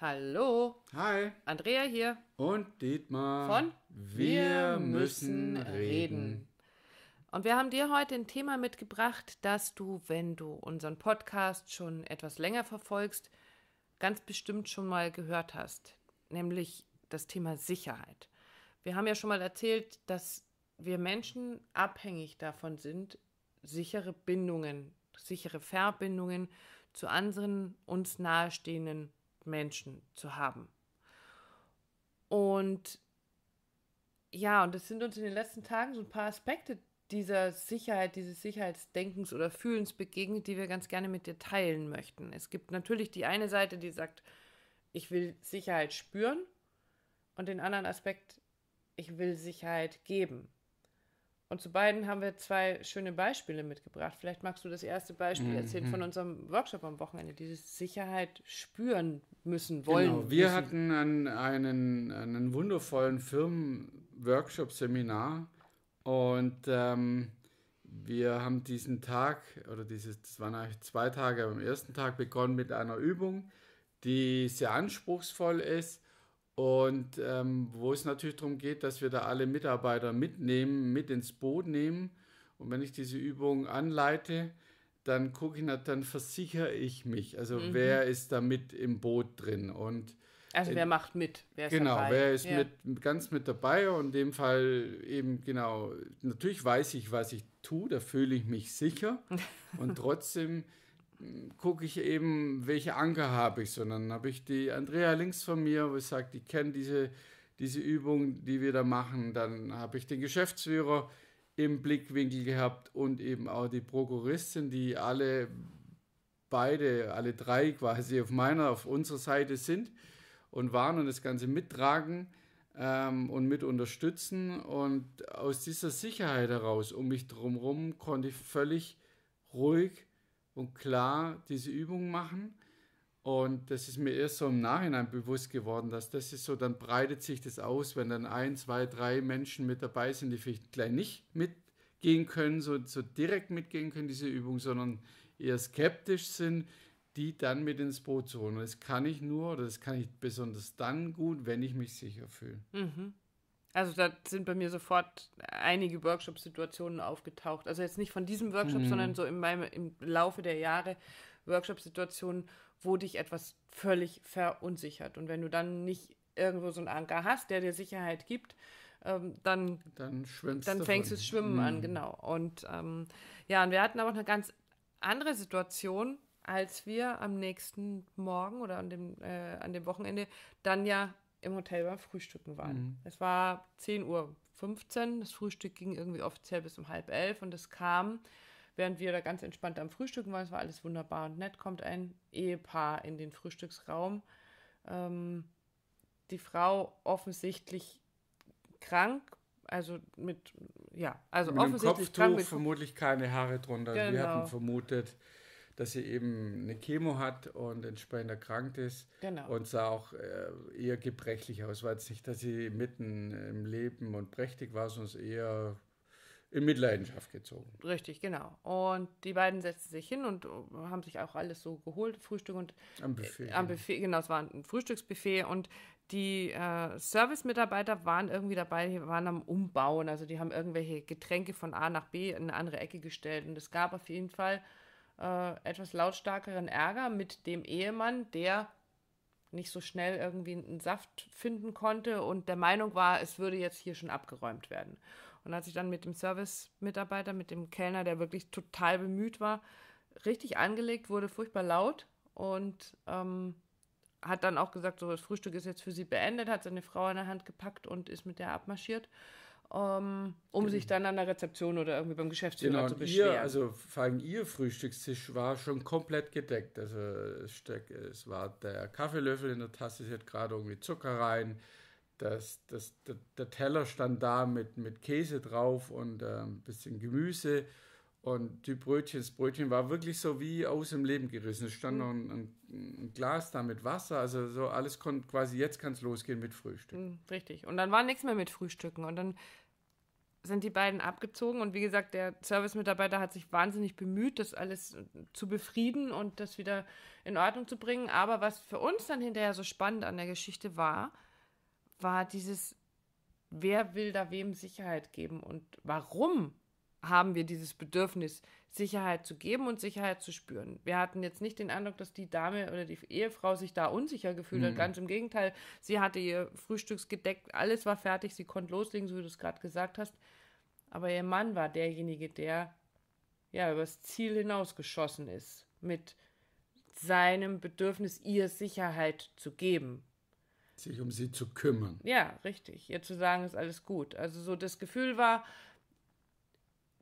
Hallo. Hi. Andrea hier. Und Dietmar. Von Wir müssen reden. Und wir haben dir heute ein Thema mitgebracht, das du, wenn du unseren Podcast schon etwas länger verfolgst, ganz bestimmt schon mal gehört hast, nämlich das Thema Sicherheit. Wir haben ja schon mal erzählt, dass wir Menschen abhängig davon sind, sichere Bindungen, sichere Verbindungen zu anderen uns nahestehenden Menschen zu haben. Und ja, und es sind uns in den letzten Tagen so ein paar Aspekte dieser Sicherheit, dieses Sicherheitsdenkens oder Fühlens begegnet, die wir ganz gerne mit dir teilen möchten. Es gibt natürlich die eine Seite, die sagt, ich will Sicherheit spüren und den anderen Aspekt, ich will Sicherheit geben. Und zu beiden haben wir zwei schöne Beispiele mitgebracht. Vielleicht magst du das erste Beispiel mhm. erzählen von unserem Workshop am Wochenende, dieses Sicherheit spüren müssen, wollen. Genau. Wir müssen. hatten einen, einen, einen wundervollen Firmen-Workshop-Seminar und ähm, wir haben diesen Tag, oder dieses, das waren eigentlich zwei Tage, am ersten Tag begonnen mit einer Übung, die sehr anspruchsvoll ist und ähm, wo es natürlich darum geht, dass wir da alle Mitarbeiter mitnehmen, mit ins Boot nehmen. Und wenn ich diese Übung anleite, dann gucke ich, nach, dann versichere ich mich. Also mhm. wer ist da mit im Boot drin? Und also wer macht mit? Wer ist genau, dabei? wer ist ja. mit, ganz mit dabei? Und in dem Fall eben genau, natürlich weiß ich, was ich tue, da fühle ich mich sicher. und trotzdem gucke ich eben, welche Anker habe ich, sondern habe ich die Andrea links von mir, wo ich sage, die kennt diese, diese Übung, die wir da machen. Dann habe ich den Geschäftsführer im Blickwinkel gehabt und eben auch die Prokuristin, die alle beide, alle drei quasi auf meiner, auf unserer Seite sind und waren und das Ganze mittragen ähm, und mit unterstützen. Und aus dieser Sicherheit heraus, um mich drumherum, konnte ich völlig ruhig und klar diese Übung machen. Und das ist mir erst so im Nachhinein bewusst geworden, dass das ist so, dann breitet sich das aus, wenn dann ein, zwei, drei Menschen mit dabei sind, die vielleicht gleich nicht mitgehen können, so, so direkt mitgehen können, diese Übung, sondern eher skeptisch sind, die dann mit ins Boot zu holen. Und das kann ich nur, oder das kann ich besonders dann gut, wenn ich mich sicher fühle. Mhm. Also da sind bei mir sofort einige Workshop-Situationen aufgetaucht. Also jetzt nicht von diesem Workshop, mhm. sondern so in meinem, im Laufe der Jahre Workshop-Situationen, wo dich etwas völlig verunsichert. Und wenn du dann nicht irgendwo so einen Anker hast, der dir Sicherheit gibt, ähm, dann, dann, dann fängst du das Schwimmen mhm. an, genau. Und ähm, ja, und wir hatten aber auch eine ganz andere Situation, als wir am nächsten Morgen oder an dem, äh, an dem Wochenende dann ja im Hotel beim Frühstücken waren. Mhm. Es war 10.15 Uhr. Das Frühstück ging irgendwie offiziell bis um halb elf und es kam, während wir da ganz entspannt am Frühstücken waren, es war alles wunderbar und nett, kommt ein Ehepaar in den Frühstücksraum. Ähm, die Frau offensichtlich krank, also mit, ja, also mit offensichtlich Kopftuch, krank. Mit vermutlich keine Haare drunter. Genau. Wir hatten vermutet, dass sie eben eine Chemo hat und entsprechend erkrankt ist genau. und sah auch äh, eher gebrechlich aus. War jetzt nicht, dass sie mitten im Leben und prächtig war, sondern eher in Mitleidenschaft gezogen. Richtig, genau. Und die beiden setzten sich hin und äh, haben sich auch alles so geholt, Frühstück und am Buffet. Äh, am genau. Buffet, genau, es war ein Frühstücksbuffet und die äh, Service-Mitarbeiter waren irgendwie dabei, die waren am Umbauen, also die haben irgendwelche Getränke von A nach B in eine andere Ecke gestellt und es gab auf jeden Fall äh, etwas lautstarkeren Ärger mit dem Ehemann, der nicht so schnell irgendwie einen Saft finden konnte und der Meinung war, es würde jetzt hier schon abgeräumt werden. Und hat sich dann mit dem Service-Mitarbeiter, mit dem Kellner, der wirklich total bemüht war, richtig angelegt, wurde furchtbar laut und ähm, hat dann auch gesagt, so das Frühstück ist jetzt für sie beendet, hat seine Frau in der Hand gepackt und ist mit der abmarschiert. Ähm, um genau. sich dann an der Rezeption oder irgendwie beim Geschäftsführer genau, zu beschweren. Ihr, also vor allem ihr Frühstückstisch war schon komplett gedeckt. Also es, war der Kaffeelöffel in der Tasse, sie hat gerade irgendwie Zucker rein. Das, das, der, der Teller stand da mit, mit Käse drauf und äh, ein bisschen Gemüse. Und die Brötchen, das Brötchen war wirklich so wie aus dem Leben gerissen. Es stand mhm. noch ein, ein, Glas da mit Wasser, also so alles konnte quasi, jetzt kann es losgehen mit Frühstück. Mhm, richtig. Und dann war nichts mehr mit Frühstücken. Und dann sind die beiden abgezogen. Und wie gesagt, der Servicemitarbeiter hat sich wahnsinnig bemüht, das alles zu befrieden und das wieder in Ordnung zu bringen. Aber was für uns dann hinterher so spannend an der Geschichte war, war dieses, wer will da wem Sicherheit geben und warum? haben wir dieses Bedürfnis, Sicherheit zu geben und Sicherheit zu spüren. Wir hatten jetzt nicht den Eindruck, dass die Dame oder die Ehefrau sich da unsicher gefühlt hat. Mhm. Ganz im Gegenteil, sie hatte ihr Frühstücksgedeck, alles war fertig, sie konnte loslegen, so wie du es gerade gesagt hast. Aber ihr Mann war derjenige, der ja übers Ziel hinausgeschossen ist, mit seinem Bedürfnis, ihr Sicherheit zu geben. Sich um sie zu kümmern. Ja, richtig. Ihr zu sagen, ist alles gut. Also so das Gefühl war,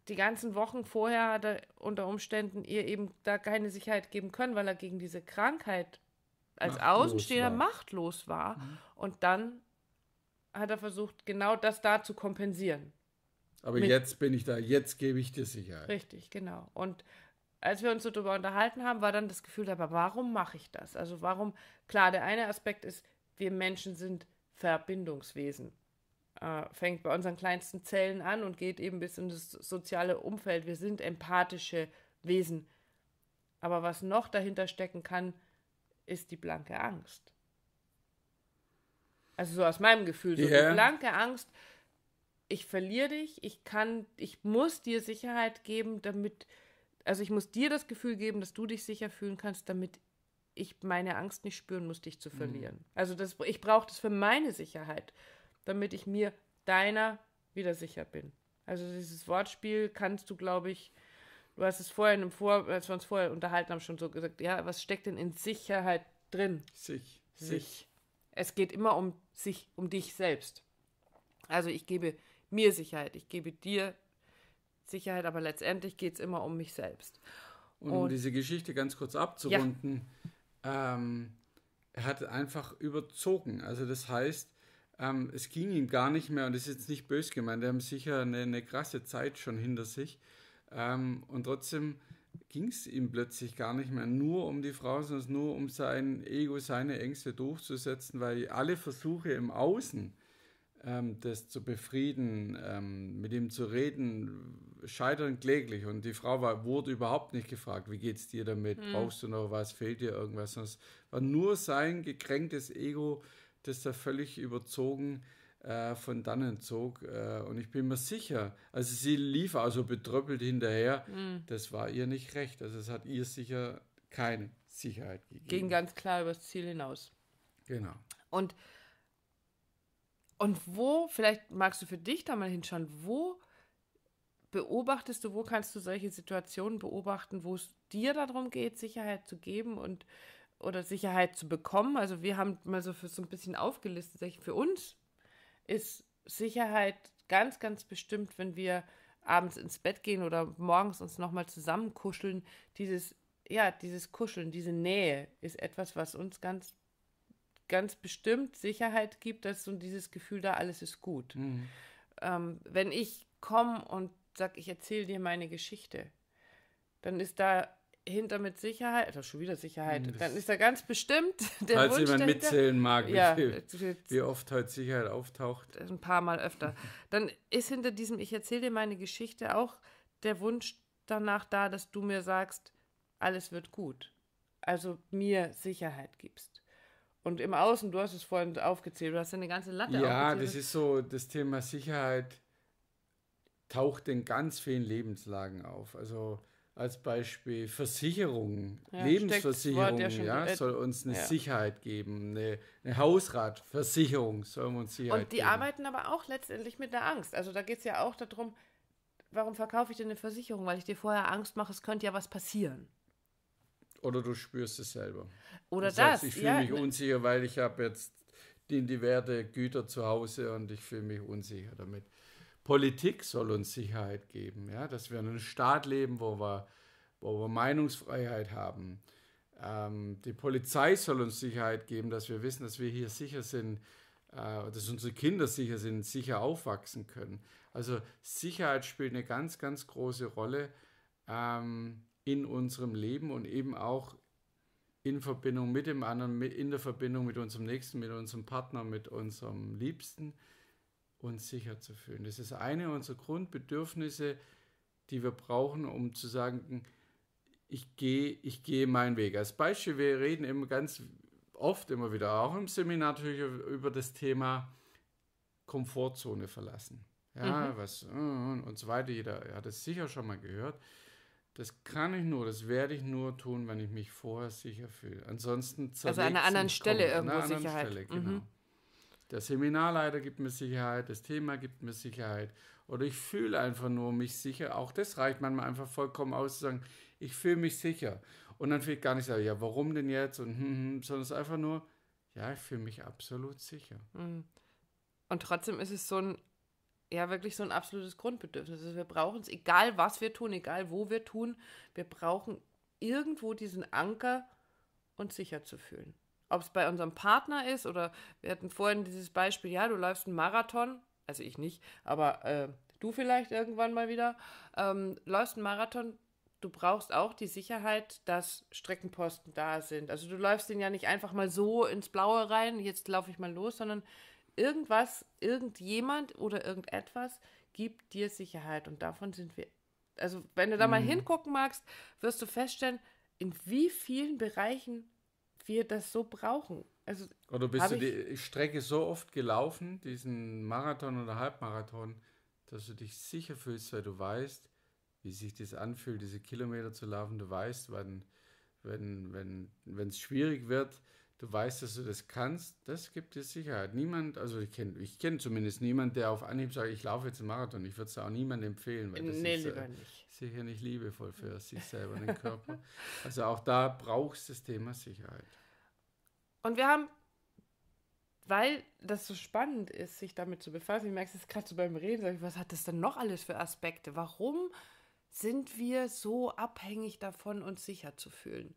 die ganzen Wochen vorher hat er unter Umständen ihr eben da keine Sicherheit geben können, weil er gegen diese Krankheit als machtlos Außenstehender war. machtlos war. Mhm. Und dann hat er versucht, genau das da zu kompensieren. Aber Mit jetzt bin ich da, jetzt gebe ich dir Sicherheit. Richtig, genau. Und als wir uns so darüber unterhalten haben, war dann das Gefühl aber warum mache ich das? Also warum, klar, der eine Aspekt ist, wir Menschen sind Verbindungswesen äh, fängt bei unseren kleinsten Zellen an und geht eben bis in das soziale Umfeld. Wir sind empathische Wesen. Aber was noch dahinter stecken kann, ist die blanke Angst. Also so aus meinem Gefühl, so yeah. die blanke Angst, ich verliere dich, ich kann, ich muss dir Sicherheit geben, damit, also ich muss dir das Gefühl geben, dass du dich sicher fühlen kannst, damit ich meine Angst nicht spüren muss, dich zu mhm. verlieren. Mhm. Also das, ich brauche das für meine Sicherheit damit ich mir deiner wieder sicher bin. Also dieses Wortspiel kannst du, glaube ich, du hast es vorhin im Vor, als wir uns vorher unterhalten haben, schon so gesagt, ja, was steckt denn in Sicherheit drin? Sich. Sich. Es geht immer um sich, um dich selbst. Also ich gebe mir Sicherheit, ich gebe dir Sicherheit, aber letztendlich geht es immer um mich selbst. Und, Und, um diese Geschichte ganz kurz abzurunden, ja. ähm, er hat einfach überzogen. Also das heißt, ähm, es ging ihm gar nicht mehr und das ist jetzt nicht böse gemeint. Die haben sicher eine, eine krasse Zeit schon hinter sich. Ähm, und trotzdem ging es ihm plötzlich gar nicht mehr nur um die Frau, sondern nur um sein Ego, seine Ängste durchzusetzen, weil alle Versuche im Außen, ähm, das zu befrieden, ähm, mit ihm zu reden, scheitern kläglich. Und die Frau war, wurde überhaupt nicht gefragt, wie geht es dir damit, hm. brauchst du noch was, fehlt dir irgendwas, sondern es war nur sein gekränktes Ego, das da völlig überzogen äh, von dannen zog. Äh, und ich bin mir sicher, also sie lief also betröppelt hinterher. Mhm. Das war ihr nicht recht. Also es hat ihr sicher keine Sicherheit gegeben. Ging ganz klar übers Ziel hinaus. Genau. Und, und wo, vielleicht magst du für dich da mal hinschauen, wo beobachtest du, wo kannst du solche Situationen beobachten, wo es dir darum geht, Sicherheit zu geben und oder Sicherheit zu bekommen. Also wir haben mal so, für, so ein bisschen aufgelistet, für uns ist Sicherheit ganz, ganz bestimmt, wenn wir abends ins Bett gehen oder morgens uns nochmal zusammenkuscheln. Dieses, ja, dieses Kuscheln, diese Nähe ist etwas, was uns ganz, ganz bestimmt Sicherheit gibt, dass so dieses Gefühl da, alles ist gut. Mhm. Ähm, wenn ich komme und sage, ich erzähle dir meine Geschichte, dann ist da hinter mit Sicherheit, also schon wieder Sicherheit, hm, das dann ist da ganz bestimmt der Falls jemand dahinter, mitzählen mag, ja, wie, viel, wie, oft heute Sicherheit auftaucht. Ein paar Mal öfter. Dann ist hinter diesem Ich erzähle dir meine Geschichte auch der Wunsch danach da, dass du mir sagst, alles wird gut. Also mir Sicherheit gibst. Und im Außen, du hast es vorhin aufgezählt, du hast eine ganze Latte aufgezählt. Ja, das ist so das Thema Sicherheit taucht in ganz vielen Lebenslagen auf. Also als Beispiel Versicherungen, ja, Lebensversicherungen, ja, soll uns eine ja. Sicherheit geben, eine, eine, Hausratversicherung soll uns Sicherheit geben. Und die geben. arbeiten aber auch letztendlich mit einer Angst. Also da geht es ja auch darum, warum verkaufe ich dir eine Versicherung? Weil ich dir vorher Angst mache, es könnte ja was passieren. Oder du spürst es selber. Oder das. das. Heißt, ich fühle ja, mich unsicher, weil ich habe jetzt die, die Werte Güter zu Hause und ich fühle mich unsicher damit. Politik soll uns Sicherheit geben, ja? dass wir in einem Staat leben, wo wir, wo wir Meinungsfreiheit haben. Ähm, die Polizei soll uns Sicherheit geben, dass wir wissen, dass wir hier sicher sind, äh, dass unsere Kinder sicher sind, sicher aufwachsen können. Also Sicherheit spielt eine ganz, ganz große Rolle ähm, in unserem Leben und eben auch in Verbindung mit dem anderen, in der Verbindung mit unserem Nächsten, mit unserem Partner, mit unserem Liebsten uns sicher zu fühlen. Das ist eine unserer Grundbedürfnisse, die wir brauchen, um zu sagen, ich gehe, ich gehe meinen Weg. Als Beispiel, wir reden immer ganz oft immer wieder, auch im Seminar natürlich über das Thema Komfortzone verlassen. Ja, mhm. was und so weiter. Jeder hat es sicher schon mal gehört. Das kann ich nur, das werde ich nur tun, wenn ich mich vorher sicher fühle. Ansonsten Also an einer anderen Stelle irgendwo Sicherheit. Stelle, genau. Mhm. Der Seminarleiter gibt mir Sicherheit, das Thema gibt mir Sicherheit. Oder ich fühle einfach nur mich sicher. Auch das reicht manchmal einfach vollkommen aus, zu sagen, ich fühle mich sicher. Und dann will ich gar nicht sagen, ja, warum denn jetzt? Und, hm, hm, sondern es ist einfach nur, ja, ich fühle mich absolut sicher. Hm. Und trotzdem ist es so ein, ja, wirklich so ein absolutes Grundbedürfnis. Also wir brauchen es, egal was wir tun, egal wo wir tun, wir brauchen irgendwo diesen Anker, uns sicher zu fühlen. Ob es bei unserem Partner ist oder wir hatten vorhin dieses Beispiel, ja, du läufst einen Marathon, also ich nicht, aber äh, du vielleicht irgendwann mal wieder, ähm, läufst einen Marathon, du brauchst auch die Sicherheit, dass Streckenposten da sind. Also du läufst den ja nicht einfach mal so ins Blaue rein, jetzt laufe ich mal los, sondern irgendwas, irgendjemand oder irgendetwas gibt dir Sicherheit und davon sind wir. Also wenn du da mal mhm. hingucken magst, wirst du feststellen, in wie vielen Bereichen wir das so brauchen. Also, oder bist du die Strecke so oft gelaufen, diesen Marathon oder Halbmarathon, dass du dich sicher fühlst, weil du weißt, wie sich das anfühlt, diese Kilometer zu laufen. Du weißt, wann, wenn es wenn, schwierig wird, du weißt, dass du das kannst, das gibt dir Sicherheit. Niemand, also ich kenne ich kenn zumindest niemanden, der auf Anhieb sagt, ich laufe jetzt einen Marathon. Ich würde es auch niemandem empfehlen, weil das nee, ist äh, nicht. sicher nicht liebevoll für sich selber, den Körper. Also auch da brauchst du das Thema Sicherheit. Und wir haben, weil das so spannend ist, sich damit zu befassen, ich merke es gerade so beim Reden, ich, was hat das denn noch alles für Aspekte? Warum sind wir so abhängig davon, uns sicher zu fühlen?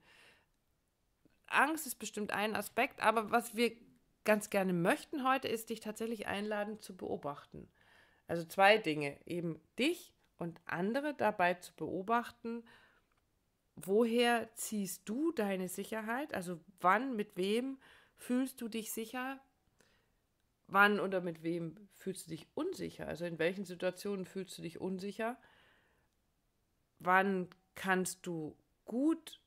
Angst ist bestimmt ein Aspekt, aber was wir ganz gerne möchten heute, ist dich tatsächlich einladen zu beobachten. Also zwei Dinge, eben dich und andere dabei zu beobachten, woher ziehst du deine Sicherheit? Also wann, mit wem fühlst du dich sicher? Wann oder mit wem fühlst du dich unsicher? Also in welchen Situationen fühlst du dich unsicher? Wann kannst du gut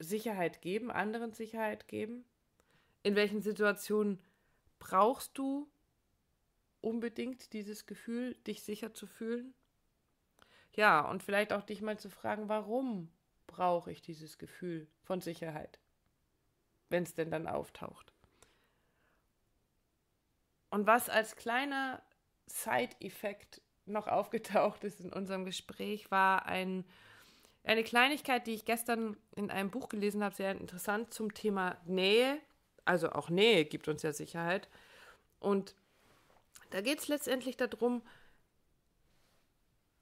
Sicherheit geben, anderen Sicherheit geben? In welchen Situationen brauchst du unbedingt dieses Gefühl, dich sicher zu fühlen? Ja, und vielleicht auch dich mal zu fragen, warum brauche ich dieses Gefühl von Sicherheit, wenn es denn dann auftaucht? Und was als kleiner Side-Effekt noch aufgetaucht ist in unserem Gespräch, war ein eine Kleinigkeit, die ich gestern in einem Buch gelesen habe, sehr interessant zum Thema Nähe. Also auch Nähe gibt uns ja Sicherheit. Und da geht es letztendlich darum,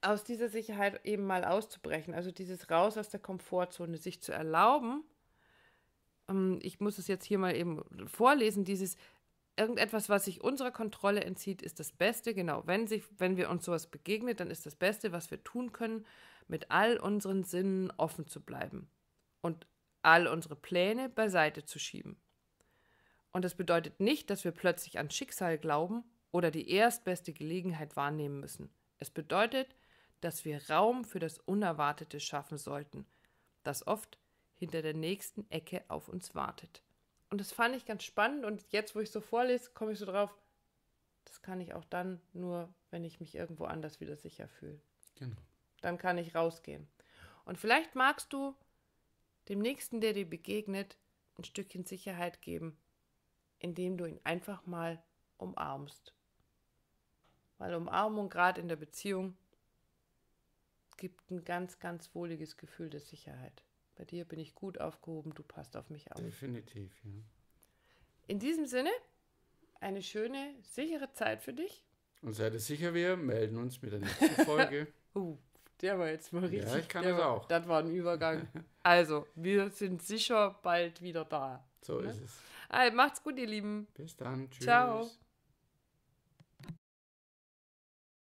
aus dieser Sicherheit eben mal auszubrechen. Also dieses Raus aus der Komfortzone, sich zu erlauben. Ähm, ich muss es jetzt hier mal eben vorlesen, dieses irgendetwas, was sich unserer Kontrolle entzieht, ist das Beste. Genau, wenn, sich, wenn wir uns sowas begegnet, dann ist das Beste, was wir tun können, mit all unseren Sinnen offen zu bleiben und all unsere Pläne beiseite zu schieben. Und das bedeutet nicht, dass wir plötzlich an Schicksal glauben oder die erstbeste Gelegenheit wahrnehmen müssen. Es bedeutet, dass wir Raum für das Unerwartete schaffen sollten, das oft hinter der nächsten Ecke auf uns wartet. Und das fand ich ganz spannend und jetzt, wo ich so vorlese, komme ich so drauf, das kann ich auch dann nur, wenn ich mich irgendwo anders wieder sicher fühle. Genau. Dann kann ich rausgehen. Und vielleicht magst du dem Nächsten, der dir begegnet, ein Stückchen Sicherheit geben, indem du ihn einfach mal umarmst. Weil Umarmung gerade in der Beziehung gibt ein ganz, ganz wohliges Gefühl der Sicherheit. Bei dir bin ich gut aufgehoben, du passt auf mich auf. Definitiv, ja. In diesem Sinne, eine schöne, sichere Zeit für dich. Und seid ihr sicher, wir melden uns mit der nächsten Folge. uh. Der war jetzt mal richtig. Ja, ich kann das auch. Das war ein Übergang. Also, wir sind sicher bald wieder da. So ne? ist es. Also, macht's gut, ihr Lieben. Bis dann. Tschüss. Ciao.